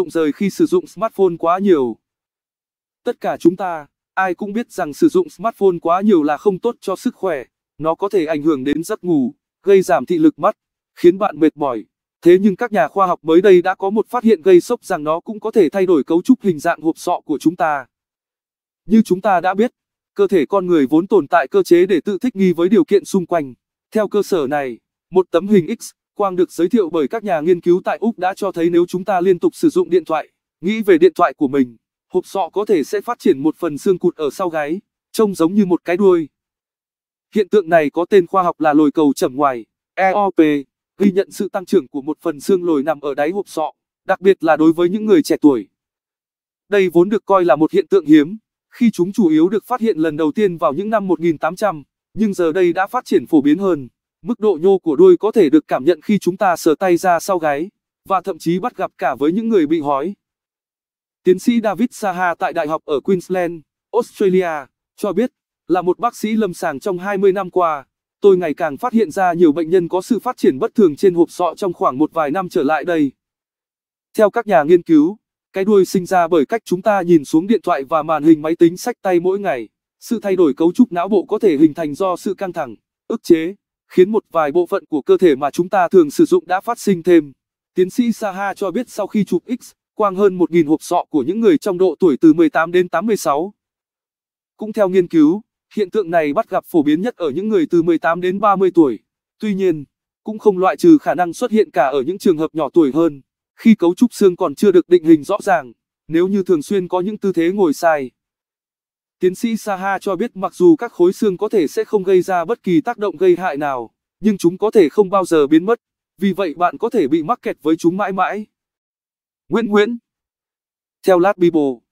rụng rời khi sử dụng smartphone quá nhiều. Tất cả chúng ta, ai cũng biết rằng sử dụng smartphone quá nhiều là không tốt cho sức khỏe, nó có thể ảnh hưởng đến giấc ngủ, gây giảm thị lực mắt, khiến bạn mệt mỏi. Thế nhưng các nhà khoa học mới đây đã có một phát hiện gây sốc rằng nó cũng có thể thay đổi cấu trúc hình dạng hộp sọ của chúng ta. Như chúng ta đã biết, cơ thể con người vốn tồn tại cơ chế để tự thích nghi với điều kiện xung quanh. Theo cơ sở này, một tấm hình X Quang được giới thiệu bởi các nhà nghiên cứu tại Úc đã cho thấy nếu chúng ta liên tục sử dụng điện thoại, nghĩ về điện thoại của mình, hộp sọ có thể sẽ phát triển một phần xương cụt ở sau gáy, trông giống như một cái đuôi. Hiện tượng này có tên khoa học là lồi cầu chẩm ngoài, EOP, ghi nhận sự tăng trưởng của một phần xương lồi nằm ở đáy hộp sọ, đặc biệt là đối với những người trẻ tuổi. Đây vốn được coi là một hiện tượng hiếm, khi chúng chủ yếu được phát hiện lần đầu tiên vào những năm 1800, nhưng giờ đây đã phát triển phổ biến hơn. Mức độ nhô của đuôi có thể được cảm nhận khi chúng ta sờ tay ra sau gáy, và thậm chí bắt gặp cả với những người bị hói. Tiến sĩ David Saha tại Đại học ở Queensland, Australia, cho biết, là một bác sĩ lâm sàng trong 20 năm qua, tôi ngày càng phát hiện ra nhiều bệnh nhân có sự phát triển bất thường trên hộp sọ trong khoảng một vài năm trở lại đây. Theo các nhà nghiên cứu, cái đuôi sinh ra bởi cách chúng ta nhìn xuống điện thoại và màn hình máy tính sách tay mỗi ngày. Sự thay đổi cấu trúc não bộ có thể hình thành do sự căng thẳng, ức chế, khiến một vài bộ phận của cơ thể mà chúng ta thường sử dụng đã phát sinh thêm. Tiến sĩ Saha cho biết sau khi chụp X, quang hơn 1.000 hộp sọ của những người trong độ tuổi từ 18 đến 86. Cũng theo nghiên cứu, hiện tượng này bắt gặp phổ biến nhất ở những người từ 18 đến 30 tuổi. Tuy nhiên, cũng không loại trừ khả năng xuất hiện cả ở những trường hợp nhỏ tuổi hơn, khi cấu trúc xương còn chưa được định hình rõ ràng, nếu như thường xuyên có những tư thế ngồi sai. Tiến sĩ Saha cho biết mặc dù các khối xương có thể sẽ không gây ra bất kỳ tác động gây hại nào, nhưng chúng có thể không bao giờ biến mất, vì vậy bạn có thể bị mắc kẹt với chúng mãi mãi. Nguyễn Nguyễn Theo Lát Bible